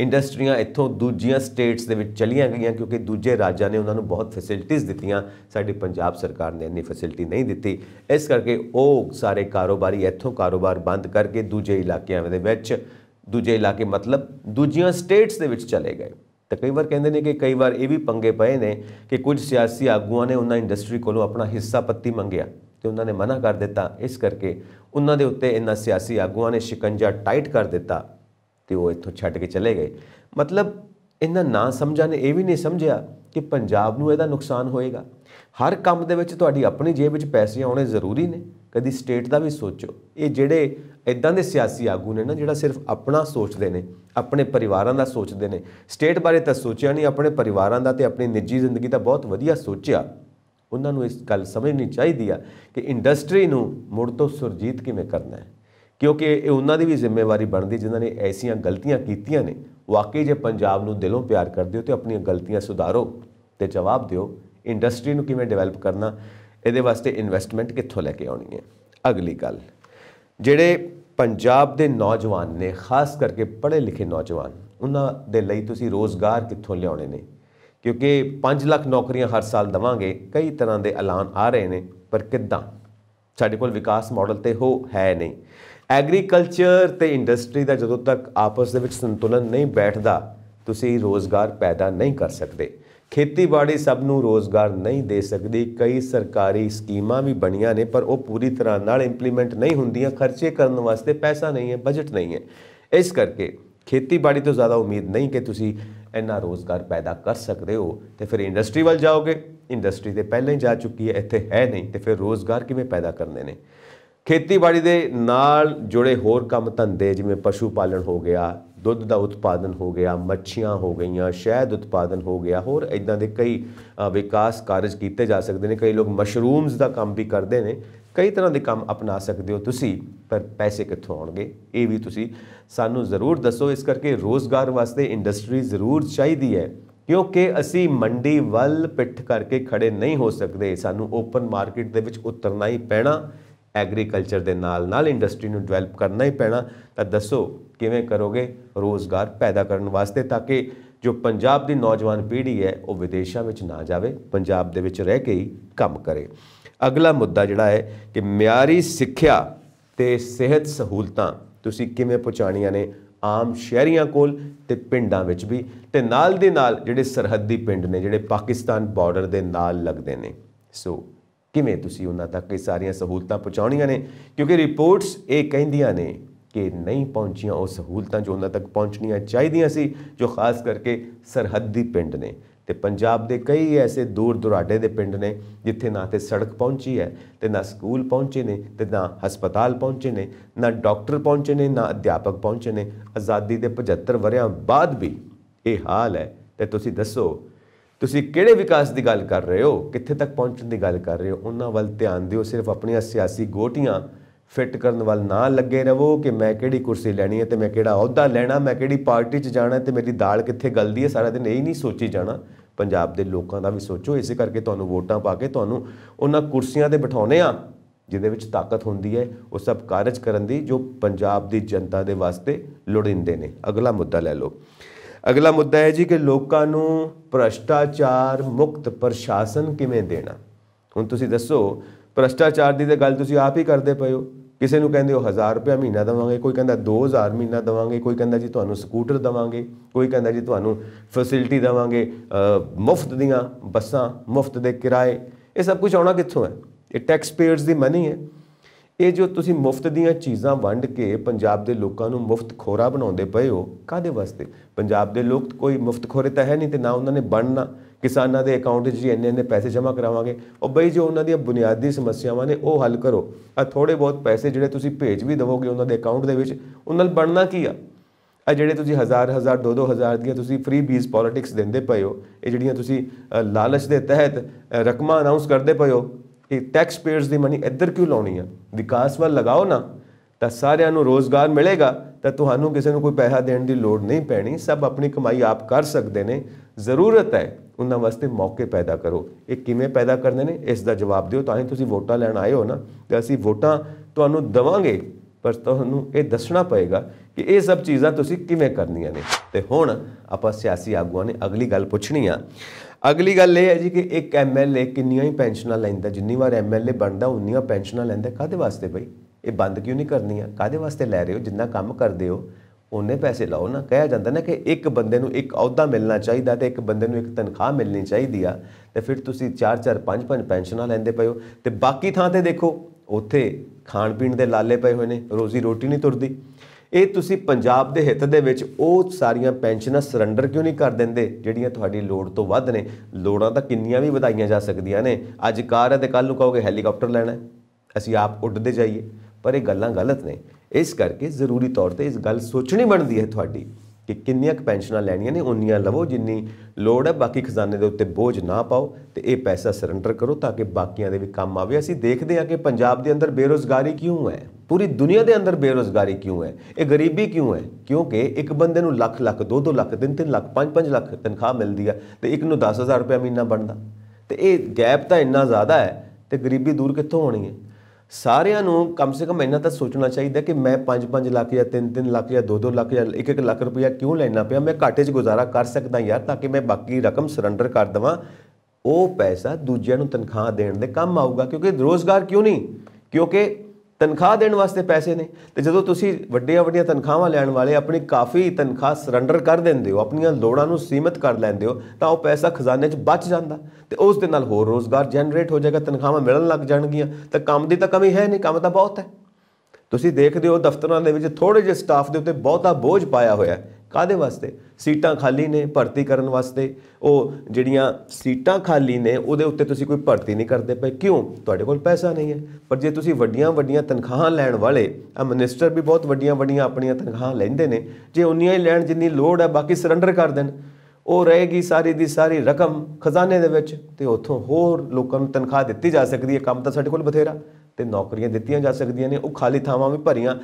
ਇੰਡਸਟਰੀਆਂ ਇੱਥੋਂ ਦੂਜੀਆਂ ਸਟੇਟਸ ਦੇ ਵਿੱਚ ਚਲੀਆਂ ਗਈਆਂ ਕਿਉਂਕਿ ਦੂਜੇ ਰਾਜਾਂ ਨੇ ਉਹਨਾਂ ਨੂੰ ਬਹੁਤ ਫੈਸਿਲਿਟੀਆਂ ਦਿੱਤੀਆਂ ਸਾਡੇ ਪੰਜਾਬ ਸਰਕਾਰ ਨੇ ਇੰਨੀ ਫੈਸਿਲਿਟੀ ਨਹੀਂ ਦਿੱਤੀ ਇਸ ਕਰਕੇ ਉਹ ਸਾਰੇ ਕਾਰੋਬਾਰੀ ਇੱਥੋਂ ਕਾਰੋਬਾਰ ਬੰਦ ਕਰਕੇ ਦੂਜੇ ਇਲਾਕਿਆਂ ਦੇ ਵਿੱਚ ਦੂਜੇ ਇਲਾਕੇ ਮਤਲਬ ਦੂਜੀਆਂ ਸਟੇਟਸ ਦੇ ਵਿੱਚ ਚਲੇ ਗਏ ਤਾਂ ਕਈ ਵਾਰ ਕਹਿੰਦੇ ਨੇ ਕਿ ਕਈ ਵਾਰ ਇਹ ਵੀ ਪੰਗੇ ਪਏ ਨੇ ਕਿ ਕੁਝ ਸਿਆਸੀ ਆਗੂਆਂ ਨੇ ਉਹਨਾਂ ਇੰਡਸਟਰੀ ਕੋਲੋਂ ਆਪਣਾ ਹਿੱਸਾ ਪੱਤੀ ਮੰਗਿਆ ਤੇ ਉਹਨਾਂ ਨੇ ਮਨਾ ਕਰ ਦਿੱਤਾ ਇਸ ਕਰਕੇ ਉਹਨਾਂ ਦੇ ਉੱਤੇ ਇਹਨਾਂ ਸਿਆਸੀ ਆਗੂਆਂ ਨੇ ਸ਼ਿਕੰਜਾ ਟਾਈਟ ਕਰ ਦਿੱਤਾ ਤੇ ਉਹ ਇੱਥੋਂ ਛੱਡ ਕੇ ਚਲੇ ਗਏ ਮਤਲਬ ਇਹਨਾਂ ਨਾ ਸਮਝਾਂ ਨੇ ਇਹ ਵੀ ਨਹੀਂ ਸਮਝਿਆ ਕਿ ਪੰਜਾਬ ਨੂੰ ਇਹਦਾ ਨੁਕਸਾਨ ਹੋਏਗਾ ਹਰ ਕੰਮ ਦੇ ਵਿੱਚ ਤੁਹਾਡੀ ਆਪਣੀ ਜੇਬ ਵਿੱਚ ਪੈਸੇ ਆਉਣੇ ਜ਼ਰੂਰੀ ਨੇ ਕਦੀ ਸਟੇਟ ਦਾ ਵੀ ਸੋਚੋ ਇਹ ਜਿਹੜੇ ਇਦਾਂ ਦੇ ਸਿਆਸੀ ਆਗੂ ਨੇ ਨਾ ਜਿਹੜਾ ਸਿਰਫ ਆਪਣਾ ਸੋਚਦੇ ਨੇ ਆਪਣੇ ਪਰਿਵਾਰਾਂ ਦਾ ਸੋਚਦੇ ਨੇ ਸਟੇਟ ਬਾਰੇ ਤਾਂ ਸੋਚਿਆ ਨਹੀਂ ਆਪਣੇ ਪਰਿਵਾਰਾਂ ਦਾ ਤੇ ਆਪਣੀ ਨਿੱਜੀ ਜ਼ਿੰਦਗੀ ਦਾ ਬਹੁਤ ਵਧੀਆ ਸੋਚਿਆ ਉਹਨਾਂ ਨੂੰ ਇਸ ਗੱਲ ਸਮਝਣੀ ਚਾਹੀਦੀ ਆ ਕਿ ਇੰਡਸਟਰੀ ਨੂੰ ਮੁੜ ਤੋਂ ਸੁਰਜੀਤ ਕਿਵੇਂ ਕਰਨਾ ਹੈ ਕਿਉਂਕਿ ਇਹ ਉਹਨਾਂ ਦੀ ਵੀ ਜ਼ਿੰਮੇਵਾਰੀ ਬਣਦੀ ਜਿਨ੍ਹਾਂ ਨੇ ਐਸੀਆਂ ਗਲਤੀਆਂ ਕੀਤੀਆਂ ਨੇ ਵਾਕਈ ਜੇ ਪੰਜਾਬ ਨੂੰ ਦਿਲੋਂ ਪਿਆਰ ਕਰਦੇ ਹੋ ਤੇ ਆਪਣੀਆਂ ਗਲਤੀਆਂ ਸੁਧਾਰੋ ਤੇ ਜਵਾਬ ਦਿਓ ਇੰਡਸਟਰੀ ਨੂੰ ਕਿਵੇਂ ਡਿਵੈਲਪ ਕਰਨਾ ਇਹਦੇ ਵਾਸਤੇ ਇਨਵੈਸਟਮੈਂਟ ਕਿੱਥੋਂ ਲੈ ਕੇ ਆਉਣੀ ਹੈ ਅਗਲੀ ਗੱਲ ਜਿਹੜੇ ਪੰਜਾਬ ਦੇ ਨੌਜਵਾਨ ਨੇ ਖਾਸ ਕਰਕੇ ਪੜ੍ਹੇ ਲਿਖੇ ਨੌਜਵਾਨ ਉਹਨਾਂ ਦੇ ਲਈ ਤੁਸੀਂ ਰੋਜ਼ਗਾਰ ਕਿੱਥੋਂ ਲਿਆਉਣੇ ਨੇ ਕਿਉਂਕਿ 5 ਲੱਖ ਨੌਕਰੀਆਂ ਹਰ ਸਾਲ ਦਵਾਂਗੇ ਕਈ ਤਰ੍ਹਾਂ ਦੇ ਐਲਾਨ ਆ ਰਹੇ ਨੇ ਪਰ ਕਿੱਦਾਂ ਸਾਡੇ ਕੋਲ ਵਿਕਾਸ ਮਾਡਲ ਤੇ ਹੋ ਹੈ ਨਹੀਂ ਐਗਰੀਕਲਚਰ ਤੇ ਇੰਡਸਟਰੀ ਦਾ ਜਦੋਂ ਤੱਕ ਆਪਸ ਦੇ ਵਿੱਚ ਸੰਤੁਲਨ ਨਹੀਂ ਬੈਠਦਾ ਤੁਸੀਂ ਰੋਜ਼ਗਾਰ ਪੈਦਾ ਨਹੀਂ ਕਰ ਸਕਦੇ ਖੇਤੀਬਾੜੀ ਸਭ ਨੂੰ ਰੋਜ਼ਗਾਰ ਨਹੀਂ ਦੇ ਸਕਦੀ ਕਈ ਸਰਕਾਰੀ ਸਕੀਮਾਂ ਵੀ ਬਣੀਆਂ ਨੇ ਪਰ ਉਹ ਪੂਰੀ ਤਰ੍ਹਾਂ ਨਾਲ ਇੰਪਲੀਮੈਂਟ ਨਹੀਂ ਹੁੰਦੀਆਂ ਖਰਚੇ ਕਰਨ ਵਾਸਤੇ ਪੈਸਾ ਨਹੀਂ ਹੈ ਬਜਟ ਨਹੀਂ ਹੈ ਇਸ ਕਰਕੇ ਖੇਤੀਬਾੜੀ ਤੋਂ ਜ਼ਿਆਦਾ ਉਮੀਦ ਨਹੀਂ ਕਿ ਤੁਸੀਂ ਇੰਨਾ ਰੋਜ਼ਗਾਰ ਪੈਦਾ ਕਰ ਸਕਦੇ ਹੋ ਤੇ ਫਿਰ ਇੰਡਸਟਰੀ ਵੱਲ ਜਾਓਗੇ ਇੰਡਸਟਰੀ ਤੇ ਪਹਿਲਾਂ ਹੀ ਜਾ ਚੁੱਕੀ ਹੈ ਇੱਥੇ ਹੈ ਨਹੀਂ ਤੇ ਫਿਰ ਰੋਜ਼ਗਾਰ ਕਿਵੇਂ ਪੈਦਾ ਕਰਨੇ ਨੇ ਖੇਤੀਬਾੜੀ ਦੇ ਨਾਲ ਜੁੜੇ ਹੋਰ ਕੰਮ ਧੰਦੇ ਜਿਵੇਂ ਪਸ਼ੂ ਪਾਲਣ ਹੋ ਗਿਆ ਦੁੱਧ ਦਾ ਉਤਪਾਦਨ ਹੋ ਗਿਆ ਮੱਛੀਆਂ ਹੋ ਗਈਆਂ ਸ਼ਹਿਦ ਉਤਪਾਦਨ ਹੋ ਗਿਆ ਹੋਰ ਇਦਾਂ ਦੇ ਕਈ ਵਿਕਾਸ ਕਾਰਜ ਕੀਤੇ ਜਾ ਸਕਦੇ ਨੇ ਕਈ ਲੋਕ ਮਸ਼ਰੂਮਸ ਦਾ ਕੰਮ ਵੀ ਕਰਦੇ ਨੇ ਕਈ ਤਰ੍ਹਾਂ ਦੇ ਕੰਮ ਅਪਣਾ ਸਕਦੇ ਹੋ ਤੁਸੀਂ ਪਰ ਪੈਸੇ ਕਿੱਥੋਂ ਆਉਣਗੇ ਇਹ ਵੀ ਤੁਸੀਂ ਸਾਨੂੰ ਜ਼ਰੂਰ ਦੱਸੋ ਇਸ ਕਰਕੇ ਰੋਜ਼ਗਾਰ ਵਾਸਤੇ ਇੰਡਸਟਰੀ ਜ਼ਰੂਰ ਚਾਹੀਦੀ ਹੈ ਕਿਉਂਕਿ ਅਸੀਂ ਮੰਡੀ ਵੱਲ ਪਿੱਠ ਕਰਕੇ ਖੜੇ ਨਹੀਂ ਹੋ ਸਕਦੇ ਸਾਨੂੰ ਓਪਨ ਮਾਰਕੀਟ ਦੇ ਵਿੱਚ ਉਤਰਨਾ ਹੀ ਪੈਣਾ ਐਗਰੀਕਲਚਰ ਦੇ ਨਾਲ ਨਾਲ ਇੰਡਸਟਰੀ ਨੂੰ ਡਿਵੈਲਪ ਕਰਨਾ ਹੀ ਪੈਣਾ ਤਾਂ ਦੱਸੋ ਕਿਵੇਂ ਕਰੋਗੇ ਰੋਜ਼ਗਾਰ ਪੈਦਾ ਕਰਨ ਵਾਸਤੇ ਤਾਂ ਕਿ ਜੋ ਪੰਜਾਬ ਦੀ ਨੌਜਵਾਨ ਪੀੜ੍ਹੀ ਹੈ ਉਹ ਵਿਦੇਸ਼ਾਂ ਵਿੱਚ ਨਾ ਜਾਵੇ ਪੰਜਾਬ ਦੇ ਵਿੱਚ ਰਹਿ ਕੇ ਹੀ ਕੰਮ ਕਰੇ ਅਗਲਾ ਮੁੱਦਾ ਜਿਹੜਾ ਹੈ ਕਿ ਮਿਆਰੀ ਸਿੱਖਿਆ ਤੇ ਸਿਹਤ ਸਹੂਲਤਾਂ ਤੁਸੀਂ ਕਿਵੇਂ ਪਹੁੰਚਾਣੀਆਂ ਨੇ ਆਮ ਸ਼ਹਿਰੀਆਂ ਕੋਲ ਤੇ ਪਿੰਡਾਂ ਵਿੱਚ ਵੀ ਤੇ ਨਾਲ ਦੇ ਨਾਲ ਜਿਹੜੇ ਸਰਹੱਦੀ ਪਿੰਡ ਨੇ ਜਿਹੜੇ ਪਾਕਿਸਤਾਨ ਬਾਰਡਰ ਦੇ ਨਾਲ ਲੱਗਦੇ ਨੇ ਸੋ ਕਿਵੇਂ ਤੁਸੀਂ ਉਹਨਾਂ ਤੱਕ ਇਹ ਸਾਰੀਆਂ ਸਹੂਲਤਾਂ ਪਹੁੰਚਾਉਣੀਆਂ ਨੇ ਕਿਉਂਕਿ ਰਿਪੋਰਟਸ ਇਹ ਕਹਿੰਦੀਆਂ ਨੇ ਕਿ ਨਹੀਂ ਪਹੁੰਚੀਆਂ ਉਹ ਸਹੂਲਤਾਂ ਜੋ ਉਹਨਾਂ ਤੱਕ ਪਹੁੰਚਣੀਆਂ ਚਾਹੀਦੀਆਂ ਸੀ ਜੋ ਖਾਸ ਕਰਕੇ ਸਰਹੱਦੀ ਪਿੰਡ ਨੇ ਤੇ ਪੰਜਾਬ ਦੇ ਕਈ ਐਸੇ ਦੂਰ ਦੁਰਾਡੇ ਦੇ ਪਿੰਡ ਨੇ ਜਿੱਥੇ ਨਾ ਤੇ ਸੜਕ ਪਹੁੰਚੀ ਹੈ ਤੇ ਨਾ ਸਕੂਲ ਪਹੁੰਚੇ ਨੇ ਤੇ ਨਾ ਹਸਪਤਾਲ ਪਹੁੰਚੇ ਨੇ ਨਾ ਡਾਕਟਰ ਪਹੁੰਚੇ ਨੇ ਨਾ ਅਧਿਆਪਕ ਪਹੁੰਚੇ ਨੇ ਆਜ਼ਾਦੀ ਦੇ 75 ਵਰਿਆਂ ਬਾਅਦ ਵੀ ਇਹ ਹਾਲ ਹੈ ਤੇ ਤੁਸੀਂ ਦੱਸੋ ਤੁਸੀਂ ਕਿਹੜੇ ਵਿਕਾਸ ਦੀ ਗੱਲ ਕਰ ਰਹੇ ਹੋ ਕਿੱਥੇ ਤੱਕ ਪਹੁੰਚਣ ਦੀ ਗੱਲ ਕਰ ਰਹੇ ਹੋ ਉਹਨਾਂ ਵੱਲ ਧਿਆਨ ਦਿਓ ਸਿਰਫ ਆਪਣੀਆਂ ਸਿਆਸੀ ਗੋਟੀਆਂ ਫਿੱਟ ਕਰਨ ਵੱਲ ਨਾ ਲੱਗੇ ਰਹੋ ਕਿ ਮੈਂ ਕਿਹੜੀ ਕੁਰਸੀ ਲੈਣੀ ਹੈ ਤੇ ਮੈਂ ਕਿਹੜਾ ਅਹੁਦਾ ਲੈਣਾ ਮੈਂ ਕਿਹੜੀ ਪਾਰਟੀ 'ਚ ਜਾਣਾ ਤੇ ਮੇਰੀ ਦਾਲ ਕਿੱਥੇ ਗਲਦੀ ਹੈ ਸਾਰਾ ਦਿਨ ਇਹ ਨਹੀਂ ਸੋਚੀ ਜਾਣਾ ਪੰਜਾਬ ਦੇ ਲੋਕਾਂ ਦਾ ਵੀ ਸੋਚੋ ਇਸੇ ਕਰਕੇ ਤੁਹਾਨੂੰ ਵੋਟਾਂ ਪਾ ਕੇ ਤੁਹਾਨੂੰ ਉਹਨਾਂ ਕੁਰਸੀਆਂ ਤੇ ਬਿਠਾਉਨੇ ਆ ਜਿਹਦੇ ਵਿੱਚ ਤਾਕਤ ਹੁੰਦੀ ਹੈ ਉਹ ਸਭ ਕਾਰਜ ਕਰਨ ਦੀ ਜੋ ਪੰਜਾਬ ਦੀ ਜਨਤਾ ਦੇ ਵਾਸਤੇ ਲੋੜਿੰਦੇ ਨੇ ਅਗਲਾ ਮੁੱਦਾ ਲੈ ਲਓ ਅਗਲਾ ਮੁੱਦਾ ਹੈ ਜੀ ਕਿ ਲੋਕਾਂ ਨੂੰ ਭ੍ਰਸ਼ਟਾਚਾਰ ਮੁਕਤ ਪ੍ਰਸ਼ਾਸਨ ਕਿਵੇਂ ਦੇਣਾ ਹੁਣ ਤੁਸੀਂ ਦੱਸੋ ਭ੍ਰਸ਼ਟਾਚਾਰ ਦੀ ਤਾਂ ਗੱਲ ਤੁਸੀਂ ਆਪ ਹੀ ਕਰਦੇ ਪਏ ਹੋ ਕਿਸੇ ਨੂੰ ਕਹਿੰਦੇ ਹੋ 1000 ਰੁਪਏ ਮਹੀਨਾ ਦਵਾਂਗੇ ਕੋਈ ਕਹਿੰਦਾ 2000 ਮਹੀਨਾ ਦਵਾਂਗੇ ਕੋਈ ਕਹਿੰਦਾ ਜੀ ਤੁਹਾਨੂੰ ਸਕੂਟਰ ਦਵਾਂਗੇ ਕੋਈ ਕਹਿੰਦਾ ਜੀ ਤੁਹਾਨੂੰ ਫੈਸਿਲਿਟੀ ਦਵਾਂਗੇ ਮੁਫਤ ਦੀਆਂ ਬੱਸਾਂ ਮੁਫਤ ਦੇ ਕਿਰਾਏ ਇਹ ਸਭ ਕੁਝ ਆਉਣਾ ਕਿੱਥੋਂ ਹੈ ਇਹ ਟੈਕਸ ਪੇਅਰਸ ਦੀ ਮਨੀ ਹੈ ਇਹ ਜੋ ਤੁਸੀਂ ਮੁਫਤ ਦੀਆਂ ਚੀਜ਼ਾਂ ਵੰਡ ਕੇ ਪੰਜਾਬ ਦੇ ਲੋਕਾਂ ਨੂੰ ਮੁਫਤ ਖੋਰਾ ਬਣਾਉਂਦੇ ਪਏ ਹੋ ਕਾਦੇ ਵਾਸਤੇ ਪੰਜਾਬ ਦੇ ਲੋਕ ਕੋਈ ਮੁਫਤ ਖੋਰੇ ਤਾਂ ਹੈ ਨਹੀਂ ਤੇ ਨਾ ਉਹਨਾਂ ਨੇ ਬਣਨਾ ਕਿਸਾਨਾਂ ਦੇ ਅਕਾਊਂਟ 'ਚ ਜੀ ਇੰਨੇ ਇੰਨੇ ਪੈਸੇ ਜਮ੍ਹਾਂ ਕਰਾਵਾਂਗੇ ਉਹ ਬਈ ਜੋ ਉਹਨਾਂ ਦੀਆਂ ਬੁਨਿਆਦੀ ਸਮੱਸਿਆਵਾਂ ਨੇ ਉਹ ਹੱਲ ਕਰੋ ਆ ਥੋੜੇ ਬਹੁਤ ਪੈਸੇ ਜਿਹੜੇ ਤੁਸੀਂ ਭੇਜ ਵੀ ਦਵੋਗੇ ਉਹਨਾਂ ਦੇ ਅਕਾਊਂਟ ਦੇ ਵਿੱਚ ਉਹਨਾਂ ਨਾਲ ਬਣਨਾ ਕੀ ਆ ਆ ਜਿਹੜੇ ਤੁਸੀਂ ਹਜ਼ਾਰ ਹਜ਼ਾਰ 2-2000 ਦੀਆਂ ਤੁਸੀਂ ਫ੍ਰੀ ਬੀਜ਼ ਪੋਲਿਟਿਕਸ ਦਿੰਦੇ ਪਏ ਹੋ ਇਹ ਜਿਹੜੀਆਂ ਤੁਸੀਂ ਲਾਲਚ ਦੇ ਤਹਿਤ ਰਕਮਾਂ ਅਨਾਉਂਸ ਕਰਦੇ ਪਏ ਹੋ ਕਿ ਟੈਕਸ ਪੇਅਰਸ ਦੀ ਮਨੀ ਇੱਧਰ ਕਿਉਂ ਲਾਉਣੀ ਆ ਵਿਕਾਸ ਵੱਲ ਲਗਾਓ ਨਾ ਤਾਂ ਸਾਰਿਆਂ ਨੂੰ ਰੋਜ਼ਗਾਰ ਮਿਲੇਗਾ ਤਾਂ ਤੁਹਾਨੂੰ ਕਿਸੇ ਨੂੰ ਕੋਈ ਪੈਸਾ ਦੇਣ ਦੀ ਲੋੜ ਨਹੀਂ ਪੈਣੀ ਸਭ ਆਪਣੀ ਕਮਾਈ ਆਪ ਕਰ ਸਕਦੇ ਨੇ ਜ਼ਰੂਰਤ ਹੈ ਉਹਨਾਂ ਵਾਸਤੇ ਮੌਕੇ ਪੈਦਾ ਕਰੋ ਇਹ ਕਿਵੇਂ ਪੈਦਾ ਕਰਦੇ ਨੇ ਇਸ ਦਾ ਜਵਾਬ ਦਿਓ ਤਾਂ ਹੀ ਤੁਸੀਂ ਵੋਟਾਂ ਲੈਣ ਆਏ ਹੋ ਨਾ ਤੇ ਅਸੀਂ ਵੋਟਾਂ ਤੁਹਾਨੂੰ ਦਵਾਂਗੇ ਪਰ ਤੁਹਾਨੂੰ ਇਹ ਦੱਸਣਾ ਪਏਗਾ ਕਿ ਇਹ ਸਭ ਚੀਜ਼ਾਂ ਤੁਸੀਂ ਕਿਵੇਂ ਕਰਨੀਆਂ ਨੇ ਤੇ ਹੁਣ ਆਪਾਂ ਸਿਆਸੀ ਆਗੂਆਂ ਨੇ ਅਗਲੀ ਗੱਲ ਪੁੱਛਣੀ ਆ ਅਗਲੀ ਗੱਲ ਇਹ ਹੈ ਜੀ ਕਿ ਇੱਕ ਐਮਐਲਏ ਕਿੰਨੀਆਂ ਹੀ ਪੈਨਸ਼ਨਾਂ ਲੈਂਦਾ ਜਿੰਨੀ ਵਾਰ ਐਮਐਲਏ ਬਣਦਾ ਉਨੀਆਂ ਪੈਨਸ਼ਨਾਂ ਲੈਂਦਾ ਕਾਦੇ ਵਾਸਤੇ ਬਈ ਇਹ ਬੰਦ ਕਿਉਂ ਨਹੀਂ ਕਰਨੀਆਂ ਕਾਦੇ ਵਾਸਤੇ ਲੈ ਰਹੇ ਹੋ ਜਿੰਨਾ ਕੰਮ ਕਰਦੇ ਹੋ ਉਹਨੇ ਪੈਸੇ ਲਾਓ ਨਾ ਕਿਹਾ ਜਾਂਦਾ ਨਾ ਕਿ ਇੱਕ ਬੰਦੇ ਨੂੰ ਇੱਕ ਅਹੁਦਾ ਮਿਲਣਾ ਚਾਹੀਦਾ ਤੇ ਇੱਕ ਬੰਦੇ ਨੂੰ ਇੱਕ ਤਨਖਾਹ ਮਿਲਣੀ ਚਾਹੀਦੀ ਆ ਤੇ ਫਿਰ ਤੁਸੀਂ 4 4 5 5 ਪੈਨਸ਼ਨਾਂ ਲੈਂਦੇ ਪਏ ਹੋ ਤੇ ਬਾਕੀ ਥਾਂ ਤੇ ਦੇਖੋ ਉੱਥੇ ਖਾਣ ਪੀਣ ਦੇ ਲਾਲੇ ਪਏ ਹੋਏ ਨੇ ਰੋਜ਼ੀ ਰੋਟੀ ਨਹੀਂ ਤੁਰਦੀ ਇਹ ਤੁਸੀਂ ਪੰਜਾਬ ਦੇ ਹਿੱਤ ਦੇ ਵਿੱਚ ਉਹ ਸਾਰੀਆਂ ਪੈਨਸ਼ਨਾਂ ਸਰੈਂਡਰ ਕਿਉਂ ਨਹੀਂ ਕਰ ਦਿੰਦੇ ਜਿਹੜੀਆਂ ਤੁਹਾਡੀ ਲੋੜ ਤੋਂ ਵੱਧ ਨੇ ਲੋੜਾਂ ਤਾਂ ਕਿੰਨੀਆਂ ਵੀ ਵਧਾਈਆਂ ਜਾ ਸਕਦੀਆਂ ਨੇ ਅੱਜ ਕਾਰ ਹੈ ਤੇ ਕੱਲ ਨੂੰ ਕਹੋਗੇ ਹੈਲੀਕਾਪਟਰ ਲੈਣਾ ਅਸੀਂ ਆਪ ਉੱਡਦੇ ਜਾਈਏ ਪਰ ਇਹ ਗੱਲਾਂ ਗਲਤ ਨੇ ਇਸ ਕਰਕੇ ਜ਼ਰੂਰੀ ਤੌਰ ਤੇ ਇਸ ਗੱਲ ਸੋਚਣੀ ਬਣਦੀ ਹੈ ਤੁਹਾਡੀ ਕਿ ਕਿੰਨੀਆਂ ਕੁ ਪੈਨਸ਼ਨਾਂ ਲੈਣੀਆਂ ਨੇ ਉਨੀਆਂ ਲਵੋ ਜਿੰਨੀ ਲੋੜ ਹੈ ਬਾਕੀ ਖਜ਼ਾਨੇ ਦੇ ਉੱਤੇ ਬੋਝ ਨਾ ਪਾਓ ਤੇ ਇਹ ਪੈਸਾ ਸਰੈਂਡਰ ਕਰੋ ਤਾਂ ਕਿ ਬਾਕੀਆਂ ਦੇ ਵੀ ਕੰਮ ਆਵੇ ਅਸੀਂ ਦੇਖਦੇ ਹਾਂ ਕਿ ਪੰਜਾਬ ਦੇ ਅੰਦਰ ਬੇਰੋਜ਼ਗਾਰੀ ਕਿਉਂ ਹੈ ਪੂਰੀ ਦੁਨੀਆ ਦੇ ਅੰਦਰ ਬੇਰੋਜ਼ਗਾਰੀ ਕਿਉਂ ਹੈ ਇਹ ਗਰੀਬੀ ਕਿਉਂ ਹੈ ਕਿਉਂਕਿ ਇੱਕ ਬੰਦੇ ਨੂੰ ਲੱਖ ਲੱਖ 2-2 ਲੱਖ 3-3 ਲੱਖ 5-5 ਲੱਖ ਤਨਖਾਹ ਮਿਲਦੀ ਹੈ ਤੇ ਇੱਕ ਨੂੰ 10000 ਰੁਪਏ ਮਹੀਨਾ ਬਣਦਾ ਤੇ ਇਹ ਗੈਪ ਤਾਂ ਇੰਨਾ ਜ਼ਿਆਦਾ ਹੈ ਤੇ ਗਰੀਬੀ ਦੂਰ ਕਿੱਥੋਂ ਹੋਣੀ ਹੈ ਸਾਰਿਆਂ ਨੂੰ ਕਮ ਸੇ ਕਮ ਇਹਨਾਂ ਤਾਂ ਸੋਚਣਾ ਚਾਹੀਦਾ ਕਿ ਮੈਂ 5-5 ਲੱਖ ਜਾਂ 3-3 ਲੱਖ ਜਾਂ 2-2 ਲੱਖ ਜਾਂ 1-1 ਲੱਖ ਰੁਪਇਆ ਕਿਉਂ ਲੈਣਾ ਪਿਆ ਮੈਂ ਘਾਟੇ 'ਚ ਗੁਜ਼ਾਰਾ ਕਰ ਸਕਦਾ ਯਾਰ ਤਾਂ ਕਿ ਮੈਂ ਬਾਕੀ ਰਕਮ ਸਰੈਂਡਰ ਕਰ ਦਵਾਂ ਉਹ ਪੈਸਾ ਦੂਜਿਆਂ ਨੂੰ ਤਨਖਾਹ ਦੇਣ ਦੇ ਕੰਮ ਆਊਗਾ ਕਿਉਂਕਿ ਰੋਜ਼ਗਾਰ ਕਿਉਂ ਨਹੀਂ ਕਿਉਂਕਿ ਤਨਖਾਹ ਦੇਣ ਵਾਸਤੇ ਪੈਸੇ ਨੇ ਤੇ ਜਦੋਂ ਤੁਸੀਂ ਵੱਡੀਆਂ ਵੱਡੀਆਂ ਤਨਖਾਹਾਂ ਲੈਣ ਵਾਲੇ ਆਪਣੀ ਕਾਫੀ ਤਨਖਾਹ ਸਰੈਂਡਰ ਕਰ ਦਿੰਦੇ ਹੋ ਆਪਣੀਆਂ ਲੋੜਾਂ ਨੂੰ ਸੀਮਿਤ ਕਰ ਲੈਂਦੇ ਹੋ ਤਾਂ ਉਹ ਪੈਸਾ ਖਜ਼ਾਨੇ 'ਚ ਬਚ ਜਾਂਦਾ ਤੇ ਉਸ ਦੇ ਨਾਲ ਹੋਰ ਰੋਜ਼ਗਾਰ ਜਨਰੇਟ ਹੋ ਜਾਏਗਾ ਤਨਖਾਹਾਂ ਮਿਲਣ ਲੱਗ ਜਾਣਗੀਆਂ ਤਾਂ ਕੰਮ ਦੀ ਤਾਂ ਕਮੀ ਹੈ ਨਹੀਂ ਕੰਮ ਤਾਂ ਬਹੁਤ ਹੈ ਤੁਸੀਂ ਦੇਖਦੇ ਹੋ ਦਫ਼ਤਰਾਂ ਦੇ ਵਿੱਚ ਥੋੜੇ ਜਿਹੇ ਸਟਾਫ ਦੇ ਉੱਤੇ ਬਹੁਤਾ ਬੋਝ ਪਾਇਆ ਹੋਇਆ ਹੈ ਕਾਦੇ ਵਾਸਤੇ ਸੀਟਾਂ ਖਾਲੀ ਨੇ ਭਰਤੀ ਕਰਨ ਵਾਸਤੇ ਉਹ ਜਿਹੜੀਆਂ ਸੀਟਾਂ ਖਾਲੀ ਨੇ ਉਹਦੇ ਉੱਤੇ ਤੁਸੀਂ ਕੋਈ ਭਰਤੀ ਨਹੀਂ ਕਰਦੇ ਪਏ ਕਿਉਂ ਤੁਹਾਡੇ ਕੋਲ ਪੈਸਾ ਨਹੀਂ ਹੈ ਪਰ ਜੇ ਤੁਸੀਂ ਵੱਡੀਆਂ ਵੱਡੀਆਂ ਤਨਖਾਹਾਂ ਲੈਣ ਵਾਲੇ ਆ ਮਿਨਿਸਟਰ ਵੀ ਬਹੁਤ ਵੱਡੀਆਂ ਵੱਡੀਆਂ ਆਪਣੀਆਂ ਤਨਖਾਹਾਂ ਲੈਂਦੇ ਨੇ ਜੇ ਉਨੀਆਂ ਹੀ ਲੈਣ ਜਿੰਨੀ ਲੋੜ ਹੈ ਬਾਕੀ ਸਰੈਂਡਰ ਕਰ ਦੇਣ ਉਹ ਰਹੇਗੀ ਸਾਰੀ ਦੀ ਸਾਰੀ ਰਕਮ ਖਜ਼ਾਨੇ ਦੇ ਵਿੱਚ ਤੇ ਉੱਥੋਂ ਹੋਰ ਲੋਕਾਂ ਨੂੰ ਤਨਖਾਹ ਦਿੱਤੀ ਜਾ ਸਕਦੀ ਹੈ ਕੰਮ ਤਾਂ ਸਾਡੇ ਕੋਲ ਬਥੇਰਾ ਤੇ ਨੌਕਰੀਆਂ ਦਿੱਤੀਆਂ ਜਾ ਸਕਦੀਆਂ ਨੇ ਉਹ ਖਾਲੀ ਥਾਵਾਂ ਵੀ ਭਰੀਆਂ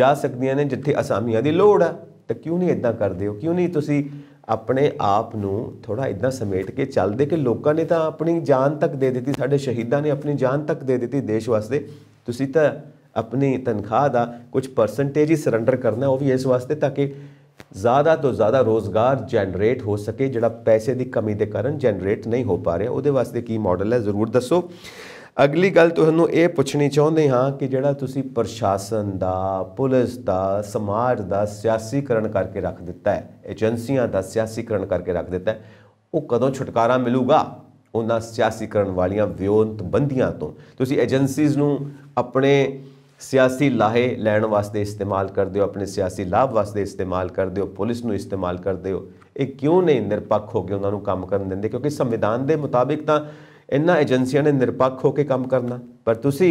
ਜਾ ਸਕਦੀਆਂ ਨੇ ਜਿੱਥੇ ਅਸਾਮੀਆਂ ਦੀ ਲੋੜ ਹੈ ਤਾਂ ਕਿਉਂ ਨਹੀਂ ਇਦਾਂ ਕਰਦੇ ਹੋ ਕਿਉਂ ਨਹੀਂ ਤੁਸੀਂ ਆਪਣੇ ਆਪ ਨੂੰ ਥੋੜਾ ਇਦਾਂ ਸਮੇਟ ਕੇ ਚੱਲਦੇ ਕਿ ਲੋਕਾਂ ਨੇ ਤਾਂ ਆਪਣੀ ਜਾਨ ਤੱਕ ਦੇ ਦਿੱਤੀ ਸਾਡੇ ਸ਼ਹੀਦਾਂ ਨੇ ਆਪਣੀ ਜਾਨ ਤੱਕ ਦੇ ਦਿੱਤੀ ਦੇਸ਼ ਵਾਸਤੇ ਤੁਸੀਂ ਤਾਂ ਆਪਣੀ ਤਨਖਾਹ ਦਾ ਕੁਝ ਪਰਸੈਂਟੇਜ ਹੀ ਸਰੈਂਡਰ ਕਰਨਾ ਉਹ ਵੀ ਇਸ ਵਾਸਤੇ ਤਾਂ ਕਿ ਜ਼ਿਆਦਾ ਤੋਂ ਜ਼ਿਆਦਾ ਰੋਜ਼ਗਾਰ ਜਨਰੇਟ ਹੋ ਸਕੇ ਜਿਹੜਾ ਪੈਸੇ ਦੀ ਕਮੀ ਦੇ ਕਾਰਨ ਜਨਰੇਟ ਨਹੀਂ ਹੋ ਪਾ ਰਿਹਾ ਉਹਦੇ ਵਾਸਤੇ ਕੀ ਮਾਡਲ ਹੈ ਜ਼ਰੂਰ ਦੱਸੋ ਅਗਲੀ ਗੱਲ ਤੁਹਾਨੂੰ ਇਹ ਪੁੱਛਣੀ ਚਾਹੁੰਦੇ ਹਾਂ ਕਿ ਜਿਹੜਾ ਤੁਸੀਂ ਪ੍ਰਸ਼ਾਸਨ ਦਾ ਪੁਲਿਸ ਦਾ ਸਮਾਜ ਦਾ ਸਿਆਸੀਕਰਨ ਕਰਕੇ ਰੱਖ ਦਿੱਤਾ ਹੈ ਏਜੰਸੀਆਂ ਦਾ ਸਿਆਸੀਕਰਨ ਕਰਕੇ ਰੱਖ ਦਿੱਤਾ ਹੈ ਉਹ ਕਦੋਂ ਛੁਟਕਾਰਾ ਮਿਲੂਗਾ ਉਹਨਾਂ ਸਿਆਸੀਕਰਨ ਵਾਲੀਆਂ ਵਿਉਂਤਬੰਦੀਆਂ ਤੋਂ ਤੁਸੀਂ ਏਜੰਸੀਜ਼ ਨੂੰ ਆਪਣੇ ਸਿਆਸੀ ਲਾਹੇ ਲੈਣ ਵਾਸਤੇ ਇਸਤੇਮਾਲ ਕਰਦੇ ਹੋ ਆਪਣੇ ਸਿਆਸੀ ਲਾਭ ਵਾਸਤੇ ਇਸਤੇਮਾਲ ਕਰਦੇ ਹੋ ਪੁਲਿਸ ਨੂੰ ਇਸਤੇਮਾਲ ਕਰਦੇ ਹੋ ਇਹ ਕਿਉਂ ਨਹੀਂ ਨਿਰਪੱਖ ਹੋ ਕੇ ਉਹਨਾਂ ਨੂੰ ਕੰਮ ਕਰਨ ਦਿੰਦੇ ਕਿਉਂਕਿ ਸੰਵਿਧਾਨ ਦੇ ਮੁਤਾਬਿਕ ਤਾਂ ਇਹਨਾਂ ਏਜੰਸੀਆਂ ਨੇ ਨਿਰਪੱਖ ਹੋ ਕੇ ਕੰਮ ਕਰਨਾ ਪਰ ਤੁਸੀਂ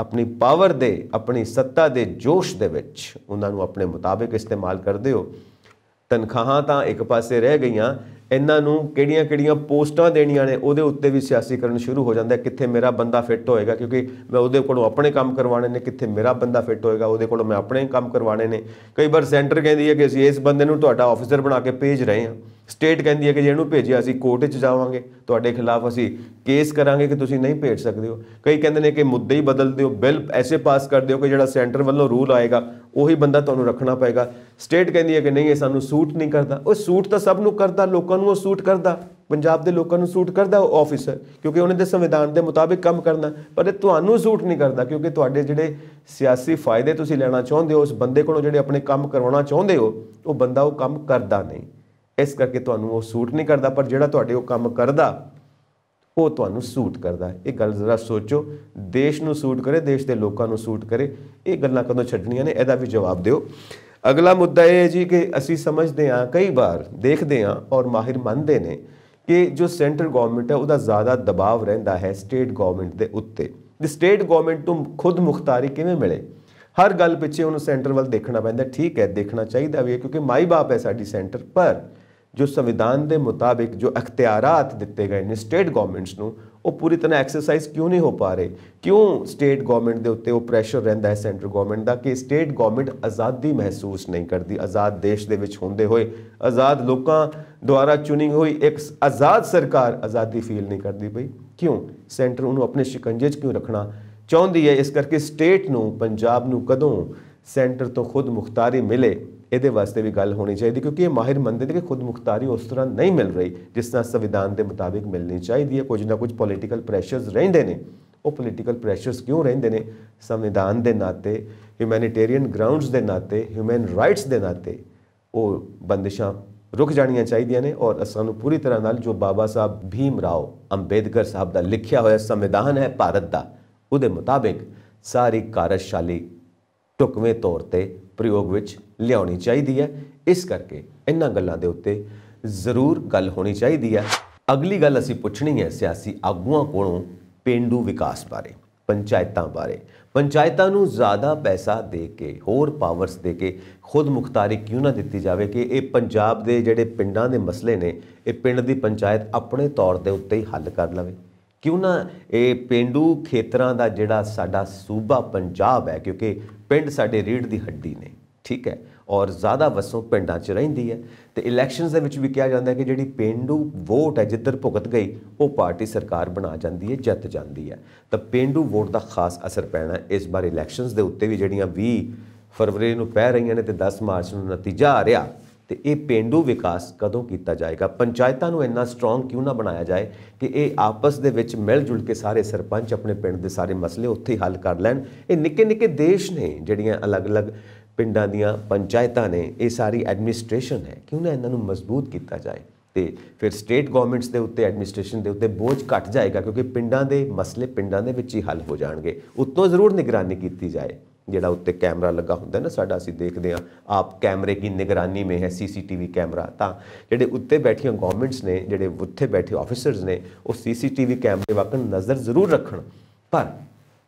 ਆਪਣੀ ਪਾਵਰ ਦੇ ਆਪਣੀ ਸੱਤਾ ਦੇ ਜੋਸ਼ ਦੇ ਵਿੱਚ ਉਹਨਾਂ ਨੂੰ ਆਪਣੇ ਮੁਤਾਬਿਕ ਇਸਤੇਮਾਲ ਕਰਦੇ ਹੋ ਤਨਖਾਹਾਂ ਤਾਂ ਇੱਕ ਪਾਸੇ ਰਹਿ ਗਈਆਂ ਇਹਨਾਂ ਨੂੰ ਕਿਹੜੀਆਂ-ਕਿਹੜੀਆਂ ਪੋਸਟਾਂ ਦੇਣੀਆਂ ਨੇ ਉਹਦੇ ਉੱਤੇ ਵੀ ਸਿਆਸੀਕਰਨ ਸ਼ੁਰੂ ਹੋ ਜਾਂਦਾ ਕਿੱਥੇ ਮੇਰਾ ਬੰਦਾ ਫਿੱਟ ਹੋਏਗਾ ਕਿਉਂਕਿ ਮੈਂ ਉਹਦੇ ਕੋਲੋਂ ਆਪਣੇ ਕੰਮ ਕਰਵਾਣੇ ਨੇ ਕਿੱਥੇ ਮੇਰਾ ਬੰਦਾ ਫਿੱਟ ਹੋਏਗਾ ਉਹਦੇ ਕੋਲੋਂ ਮੈਂ ਆਪਣੇ ਕੰਮ ਕਰਵਾਣੇ ਨੇ ਕਈ ਵਾਰ ਸੈਂਟਰ ਕਹਿੰਦੀ ਹੈ ਕਿ ਅਸੀਂ ਇਸ ਬੰਦੇ ਨੂੰ ਤੁਹਾਡਾ ਆਫੀਸਰ ਬਣਾ ਕੇ ਭੇਜ ਰਹੇ ਹਾਂ ਸਟੇਟ ਕਹਿੰਦੀ ਹੈ ਕਿ ਜੇ ਇਹਨੂੰ ਭੇਜਿਆ ਅਸੀਂ ਕੋਰਟ 'ਚ ਜਾਵਾਂਗੇ ਤੁਹਾਡੇ ਖਿਲਾਫ ਅਸੀਂ ਕੇਸ ਕਰਾਂਗੇ ਕਿ ਤੁਸੀਂ ਨਹੀਂ ਭੇਜ ਸਕਦੇ ਹੋ ਕਈ ਕਹਿੰਦੇ ਨੇ ਕਿ ਮੁੱਦੇ ਹੀ ਬਦਲ ਦਿਓ ਬਿੱਲ ਐਸੇ ਪਾਸ ਕਰ ਦਿਓ ਕਿ ਜਿਹੜਾ ਸੈਂਟਰ ਵੱਲੋਂ ਰੂਲ ਆਏਗਾ ਉਹੀ ਬੰਦਾ ਤੁਹਾਨੂੰ ਰੱਖਣਾ ਪਏਗਾ ਸਟੇਟ ਕਹਿੰਦੀ ਹੈ ਕਿ ਨਹੀਂ ਇਹ ਸਾਨੂੰ ਸੂਟ ਨਹੀਂ ਕਰਦਾ ਉਹ ਸੂਟ ਤਾਂ ਸਭ ਨੂੰ ਕਰਦਾ ਲੋਕਾਂ ਨੂੰ ਉਹ ਸੂਟ ਕਰਦਾ ਪੰਜਾਬ ਦੇ ਲੋਕਾਂ ਨੂੰ ਸੂਟ ਕਰਦਾ ਉਹ ਆਫੀਸਰ ਕਿਉਂਕਿ ਉਹਨਾਂ ਦੇ ਸੰਵਿਧਾਨ ਦੇ ਮੁਤਾਬਿਕ ਕੰਮ ਕਰਨਾ ਪਰ ਇਹ ਤੁਹਾਨੂੰ ਸੂਟ ਨਹੀਂ ਕਰਦਾ ਕਿਉਂਕਿ ਤੁਹਾਡੇ ਜਿਹੜੇ ਸਿਆਸੀ ਫਾਇਦੇ ਤੁਸੀਂ ਲੈਣਾ ਚਾਹੁੰਦੇ ਹੋ ਉਸ ਬੰਦੇ ਕੋਲੋਂ ਜਿਹੜੇ ਆਪਣੇ ਕੰਮ ਕਰਵਾਉਣਾ ਚਾਹੁੰਦੇ ਹੋ ਉਹ ਬੰਦਾ ਉਹ ਕੰਮ ਕਰਦਾ ਨਹੀਂ ਇਸ ਕਰਕੇ ਤੁਹਾਨੂੰ ਉਹ ਸੂਟ ਨਹੀਂ ਕਰਦਾ ਪਰ ਜਿਹੜਾ ਤੁਹਾਡੇ ਉਹ ਕੰਮ ਕਰਦਾ ਉਹ ਤੁਹਾਨੂੰ ਸੂਟ ਕਰਦਾ ਇਹ ਗੱਲ ਜ਼ਰਾ ਸੋਚੋ ਦੇਸ਼ ਨੂੰ ਸੂਟ ਕਰੇ ਦੇਸ਼ ਦੇ ਲੋਕਾਂ ਨੂੰ ਸੂਟ ਕਰੇ ਇਹ ਗੱਲਾਂ ਕਦੋਂ ਛੱਡਣੀਆਂ ਨੇ ਇਹਦਾ ਵੀ ਜਵਾਬ ਦਿਓ ਅਗਲਾ ਮੁੱਦਾ ਇਹ ਹੈ ਜੀ ਕਿ ਅਸੀਂ ਸਮਝਦੇ ਹਾਂ ਕਈ ਵਾਰ ਦੇਖਦੇ ਹਾਂ ਔਰ ਮਾਹਿਰ ਮੰਨਦੇ ਨੇ ਕਿ ਜੋ ਸੈਂਟਰ ਗਵਰਨਮੈਂਟ ਹੈ ਉਹਦਾ ਜ਼ਿਆਦਾ ਦਬਾਅ ਰਹਿੰਦਾ ਹੈ ਸਟੇਟ ਗਵਰਨਮੈਂਟ ਦੇ ਉੱਤੇ ਦੀ ਸਟੇਟ ਗਵਰਨਮੈਂਟ ਨੂੰ ਖੁਦ ਮੁਖਤਾਰੀ ਕਿਵੇਂ ਮਿਲੇ ਹਰ ਗੱਲ ਪਿੱਛੇ ਉਹਨੂੰ ਸੈਂਟਰ ਵੱਲ ਦੇਖਣਾ ਪੈਂਦਾ ਠੀਕ ਹੈ ਦੇਖਣਾ ਚਾਹੀਦਾ ਵੀ ਕਿਉਂਕਿ ਮਾਈ ਬਾਪ ਹੈ ਸਾਡੀ ਸੈਂਟਰ ਪਰ ਜੋ ਸੰਵਿਧਾਨ ਦੇ ਮੁਤਾਬਿਕ ਜੋ ਅਖਤਿਆਰਾਤ ਦਿੱਤੇ ਗਏ ਨੇ ਸਟੇਟ ਗਵਰਨਮੈਂਟਸ ਨੂੰ ਉਹ ਪੂਰੀ ਤਰ੍ਹਾਂ ਐਕਸਰਸਾਈਜ਼ ਕਿਉਂ ਨਹੀਂ ਹੋ ਪਾ ਰਹੇ ਕਿਉਂ ਸਟੇਟ ਗਵਰਨਮੈਂਟ ਦੇ ਉੱਤੇ ਉਹ ਪ੍ਰੈਸ਼ਰ ਰਹਿੰਦਾ ਹੈ ਸੈਂਟਰ ਗਵਰਨਮੈਂਟ ਦਾ ਕਿ ਸਟੇਟ ਗਵਰਨਮੈਂਟ ਆਜ਼ਾਦੀ ਮਹਿਸੂਸ ਨਹੀਂ ਕਰਦੀ ਆਜ਼ਾਦ ਦੇਸ਼ ਦੇ ਵਿੱਚ ਹੁੰਦੇ ਹੋਏ ਆਜ਼ਾਦ ਲੋਕਾਂ ਦੁਆਰਾ ਚੁਣੀ ਹੋਈ ਇੱਕ ਆਜ਼ਾਦ ਸਰਕਾਰ ਆਜ਼ਾਦੀ ਫੀਲ ਨਹੀਂ ਕਰਦੀ ਭਈ ਕਿਉਂ ਸੈਂਟਰ ਉਹਨੂੰ ਆਪਣੇ ਸ਼ਿਕੰਜੇ 'ਚ ਕਿਉਂ ਰੱਖਣਾ ਚਾਹੁੰਦੀ ਹੈ ਇਸ ਕਰਕੇ ਸਟੇਟ ਨੂੰ ਪੰਜਾਬ ਨੂੰ ਕਦੋਂ ਸੈਂਟਰ ਤੋਂ ਖੁਦ ਮੁਖਤਾਰੀ ਮਿਲੇ ਇਹਦੇ ਵਾਸਤੇ ਵੀ ਗੱਲ ਹੋਣੀ ਚਾਹੀਦੀ ਕਿਉਂਕਿ ਇਹ ਮਾਹਿਰ ਮੰਨਦੇ ਨੇ ਕਿ ਖੁਦ ਮੁਖਤਾਰੀ ਉਸ ਤਰ੍ਹਾਂ ਨਹੀਂ ਮਿਲ ਰਹੀ ਜਿਸ ਤਰ੍ਹਾਂ ਸੰਵਿਧਾਨ ਦੇ ਮੁਤਾਬਿਕ ਮਿਲਣੀ ਚਾਹੀਦੀ ਹੈ ਕੁਝ ਨਾ ਕੁਝ ਪੋਲੀਟੀਕਲ ਪ੍ਰੈਸ਼ਰਸ ਰਹਿੰਦੇ ਨੇ ਉਹ ਪੋਲੀਟੀਕਲ ਪ੍ਰੈਸ਼ਰਸ ਕਿਉਂ ਰਹਿੰਦੇ ਨੇ ਸੰਵਿਧਾਨ ਦੇ ਨਾਤੇ ਹਿਊਮੈਨਿਟੇਰੀਅਨ ਗਰਾਉਂਡਸ ਦੇ ਨਾਤੇ ਹਿਊਮਨ ਰਾਈਟਸ ਦੇ ਨਾਤੇ ਉਹ ਬੰਦਿਸ਼ਾਂ ਰੁਕ ਜਾਣੀਆਂ ਚਾਹੀਦੀਆਂ ਨੇ ਔਰ ਸਾਨੂੰ ਪੂਰੀ ਤਰ੍ਹਾਂ ਨਾਲ ਜੋ ਬਾਬਾ ਸਾਹਿਬ ਭੀਮ ਰਾਓ ਅੰਬੇਦਕਰ ਸਾਹਿਬ ਦਾ ਲਿਖਿਆ ਹੋਇਆ ਸੰਵਿਧਾਨ ਹੈ ਭਾਰਤ ਦਾ ਉਹਦੇ ਮੁਤਾਬਿਕ ਸਾਰੀ ਕਾਰਜਸ਼ਾਲੀ ਟੁਕਵੇਂ ਤੌਰ ਤੇ ਪ੍ਰਯੋਗ ਵਿੱਚ ਲਿਆਉਣੀ ਚਾਹੀਦੀ ਹੈ ਇਸ ਕਰਕੇ ਇਹਨਾਂ ਗੱਲਾਂ ਦੇ ਉੱਤੇ ਜ਼ਰੂਰ ਗੱਲ ਹੋਣੀ ਚਾਹੀਦੀ ਹੈ ਅਗਲੀ ਗੱਲ ਅਸੀਂ ਪੁੱਛਣੀ ਹੈ ਸਿਆਸੀ ਆਗੂਆਂ ਕੋਲੋਂ ਪਿੰਡੂ ਵਿਕਾਸ ਬਾਰੇ ਪੰਚਾਇਤਾਂ ਬਾਰੇ ਪੰਚਾਇਤਾਂ ਨੂੰ ਜ਼ਿਆਦਾ ਪੈਸਾ ਦੇ ਕੇ ਹੋਰ ਪਾਵਰਸ ਦੇ ਕੇ ਖੁਦ ਮੁਖਤਾਰੀ ਕਿਉਂ ਨਾ ਦਿੱਤੀ ਜਾਵੇ ਕਿ ਇਹ ਪੰਜਾਬ ਦੇ ਜਿਹੜੇ ਪਿੰਡਾਂ ਦੇ ਮਸਲੇ ਨੇ ਇਹ ਪਿੰਡ ਦੀ ਪੰਚਾਇਤ ਆਪਣੇ ਤੌਰ ਦੇ ਉੱਤੇ ਹੀ ਹੱਲ ਕਰ ਲਵੇ ਕਿਉਂ ਨਾ ਇਹ ਪਿੰਡੂ ਖੇਤਰਾਂ ਦਾ ਜਿਹੜਾ ਸਾਡਾ ਸੂਬਾ ਪੰਜਾਬ ਹੈ ਕਿਉਂਕਿ ਪਿੰਡ ਸਾਡੇ ਰੀੜ ਦੀ ਹੱਡੀ ਨੇ ਠੀਕ ਹੈ ਔਰ ਜ਼ਿਆਦਾ ਵਸੋਂ ਪਿੰਡਾਂ 'ਚ ਰਹਿੰਦੀ ਹੈ ਤੇ ਇਲੈਕਸ਼ਨਸ ਦੇ ਵਿੱਚ ਵੀ ਕਿਹਾ ਜਾਂਦਾ ਹੈ ਕਿ ਜਿਹੜੀ ਪਿੰਡੂ ਵੋਟ ਹੈ ਜਿੱਧਰ ਭੁਗਤ ਗਈ ਉਹ ਪਾਰਟੀ ਸਰਕਾਰ ਬਣਾ ਜਾਂਦੀ ਹੈ ਜਿੱਤ ਜਾਂਦੀ ਹੈ ਤਾਂ ਪਿੰਡੂ ਵੋਟ ਦਾ ਖਾਸ ਅਸਰ ਪੈਣਾ ਇਸ ਬਾਰ ਇਲੈਕਸ਼ਨਸ ਦੇ ਉੱਤੇ ਵੀ ਜਿਹੜੀਆਂ 20 ਫਰਵਰੀ ਨੂੰ ਪੈ ਰਹੀਆਂ ਨੇ ਤੇ 10 ਮਾਰਚ ਨੂੰ ਨਤੀਜਾ ਆ ਰਿਹਾ ਤੇ ਇਹ ਪਿੰਡੂ ਵਿਕਾਸ ਕਦੋਂ ਕੀਤਾ ਜਾਏਗਾ ਪੰਚਾਇਤਾਂ ਨੂੰ ਇੰਨਾ ਸਟਰੋਂਗ ਕਿਉਂ ਨਾ ਬਣਾਇਆ ਜਾਏ ਕਿ ਇਹ ਆਪਸ ਦੇ ਵਿੱਚ ਮਿਲ ਜੁਲ ਕੇ ਸਾਰੇ ਸਰਪੰਚ ਆਪਣੇ ਪਿੰਡ ਦੇ ਸਾਰੇ ਮਸਲੇ ਉੱਥੇ ਹੀ ਹੱਲ ਕਰ ਲੈਣ ਇਹ ਨਿੱਕੇ ਨਿੱਕੇ ਦੇਸ਼ ਨੇ ਜਿਹੜੀਆਂ ਅਲੱਗ-ਅਲੱਗ ਪਿੰਡਾਂ ਦੀਆਂ ਪੰਚਾਇਤਾਂ ਨੇ ਇਹ ਸਾਰੀ ਐਡਮਿਨਿਸਟ੍ਰੇਸ਼ਨ ਹੈ ਕਿਉਂ ਨਾ ਇਹਨਾਂ ਨੂੰ ਮਜ਼ਬੂਤ ਕੀਤਾ ਜਾਏ ਤੇ ਫਿਰ ਸਟੇਟ ਗਵਰਨਮੈਂਟਸ ਦੇ ਉੱਤੇ ਐਡਮਿਨਿਸਟ੍ਰੇਸ਼ਨ ਦੇ ਉੱਤੇ ਬੋਝ ਘਟ ਜਾਏਗਾ ਕਿਉਂਕਿ ਪਿੰਡਾਂ ਦੇ ਮਸਲੇ ਪਿੰਡਾਂ ਦੇ ਵਿੱਚ ਹੀ ਹੱਲ ਹੋ ਜਾਣਗੇ ਉਤੋਂ ਜ਼ਰੂਰ ਨਿਗਰਾਨੀ ਕੀਤੀ ਜਾਏ ਜਿਹੜਾ ਉੱਤੇ ਕੈਮਰਾ ਲੱਗਾ ਹੁੰਦਾ ਨਾ ਸਾਡਾ ਅਸੀਂ ਦੇਖਦੇ ਆ ਆਪ ਕੈਮਰੇ ਦੀ ਨਿਗਰਾਨੀ ਮੇ ਹੈ ਸੀਸੀਟੀਵੀ ਕੈਮਰਾ ਤਾਂ ਜਿਹੜੇ ਉੱਤੇ ਬੈਠੀਆਂ ਗਵਰਨਮੈਂਟਸ ਨੇ ਜਿਹੜੇ ਉੱਥੇ ਬੈਠੇ ਆਫੀਸਰਸ ਨੇ ਉਹ ਸੀਸੀਟੀਵੀ ਕੈਮਰੇ ਵਾਕਨ ਨਜ਼ਰ ਜ਼ਰੂਰ ਰੱਖਣ ਪਰ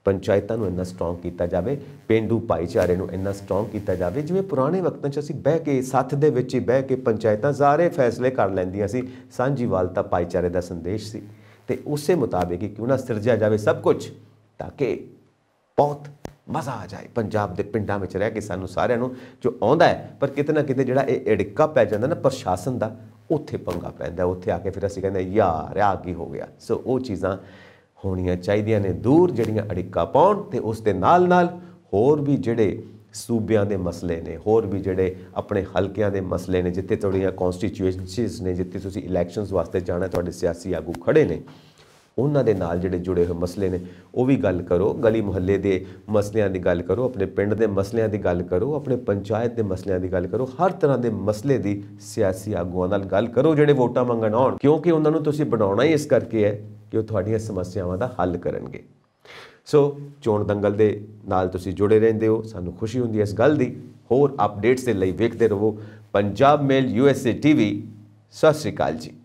ਪੰਚਾਇਤਾਂ ਨੂੰ ਇੰਨਾ ਸਟਰੋਂਗ ਕੀਤਾ ਜਾਵੇ ਪਿੰਡੂ ਭਾਈਚਾਰੇ ਨੂੰ ਇੰਨਾ ਸਟਰੋਂਗ ਕੀਤਾ ਜਾਵੇ ਜਿਵੇਂ ਪੁਰਾਣੇ ਵਕਤਾਂ 'ਚ ਅਸੀਂ ਬਹਿ ਕੇ ਸੱਥ ਦੇ ਵਿੱਚ ਹੀ ਬਹਿ ਕੇ ਪੰਚਾਇਤਾਂ ਸਾਰੇ ਫੈਸਲੇ ਕਰ ਲੈਂਦੀਆਂ ਸੀ ਸਾਂਝੀਵਾਲਤਾ ਭਾਈਚਾਰੇ ਦਾ ਸੰਦੇਸ਼ ਸੀ ਤੇ ਉਸੇ ਮੁਤਾਬਿਕ ਹੀ ਕਿਉਂ ਨਾ ਸਿਰਜਿਆ ਜਾਵੇ ਸਭ ਕੁਝ ਤਾਂ ਕਿ ਬਹੁਤ ਮਜ਼ਾ ਆ ਜਾਏ ਪੰਜਾਬ ਦੇ ਪਿੰਡਾਂ ਵਿੱਚ ਰਹਿ ਕੇ ਸਾਨੂੰ ਸਾਰਿਆਂ ਨੂੰ ਜੋ ਆਉਂਦਾ ਹੈ ਪਰ ਕਿਤੇ ਨਾ ਕਿਤੇ ਜਿਹੜਾ ਇਹ ਏੜਿੱਕਾ ਪੈ ਜਾਂਦਾ ਨਾ ਪ੍ਰਸ਼ਾਸਨ ਦਾ ਉੱਥੇ ਪੰਗਾ ਪੈਂਦਾ ਉੱਥੇ ਆ ਕੇ ਫਿਰ ਅਸੀਂ ਕਹਿੰਦੇ ਯਾਰ ਆ ਕੀ ਹੋ ਗਿਆ ਸੋ ਉਹ ਚੀਜ਼ਾਂ ਹੋਣੀਆਂ ਚਾਹੀਦੀਆਂ ਨੇ ਦੂਰ ਜਿਹੜੀਆਂ ਅੜਿੱਕਾ ਪਾਉਣ ਤੇ ਉਸ ਦੇ ਨਾਲ ਨਾਲ ਹੋਰ ਵੀ ਜਿਹੜੇ ਸੂਬਿਆਂ ਦੇ ਮਸਲੇ ਨੇ ਹੋਰ ਵੀ ਜਿਹੜੇ ਆਪਣੇ ਹਲਕਿਆਂ ਦੇ ਮਸਲੇ ਨੇ ਜਿੱਥੇ ਤੁਹਾਡੀਆਂ ਕਨਸਟੀਟਿਊਐਂਸੀਜ਼ ਨੇ ਜਿੱਥੇ ਤੁਸੀਂ ਇਲੈਕਸ਼ਨਸ ਵਾਸਤੇ ਜਾਣਾ ਤੁਹਾਡੇ ਸਿਆਸੀ ਆਗੂ ਖੜੇ ਨੇ ਉਹਨਾਂ ਦੇ ਨਾਲ ਜਿਹੜੇ ਜੁੜੇ ਹੋਏ ਮਸਲੇ ਨੇ ਉਹ ਵੀ ਗੱਲ ਕਰੋ ਗਲੀ ਮੁਹੱਲੇ ਦੇ ਮਸਲਿਆਂ ਦੀ ਗੱਲ ਕਰੋ ਆਪਣੇ ਪਿੰਡ ਦੇ ਮਸਲਿਆਂ ਦੀ ਗੱਲ ਕਰੋ ਆਪਣੇ ਪੰਚਾਇਤ ਦੇ ਮਸਲਿਆਂ ਦੀ ਗੱਲ ਕਰੋ ਹਰ ਤਰ੍ਹਾਂ ਦੇ ਮਸਲੇ ਦੀ ਸਿਆਸੀ ਆਗੂਆਂ ਨਾਲ ਗੱਲ ਕਰੋ ਜਿਹੜੇ ਵੋਟਾਂ ਮੰਗਣ ਆਉਣ ਕਿਉਂਕਿ ਉਹਨਾਂ ਨੂੰ ਤੁਸੀਂ ਬਣਾਉਣਾ ਹੀ ਇਸ ਕਰਕੇ ਹੈ ਕਿ ਉਹ ਤੁਹਾਡੀਆਂ ਸਮੱਸਿਆਵਾਂ ਦਾ ਹੱਲ ਕਰਨਗੇ ਸੋ ਚੋਣ ਦੰਗਲ ਦੇ ਨਾਲ ਤੁਸੀਂ ਜੁੜੇ ਰਹਿੰਦੇ ਹੋ ਸਾਨੂੰ ਖੁਸ਼ੀ ਹੁੰਦੀ ਹੈ ਇਸ ਗੱਲ ਦੀ ਹੋਰ ਅਪਡੇਟਸ ਦੇ ਲਈ ਵੇਖਦੇ ਰਹੋ ਪੰਜਾਬ ਮੇਲ ਯੂਐਸਏ ਟੀਵੀ ਸਤਿ ਸ਼੍ਰੀ ਅਕਾਲ ਜੀ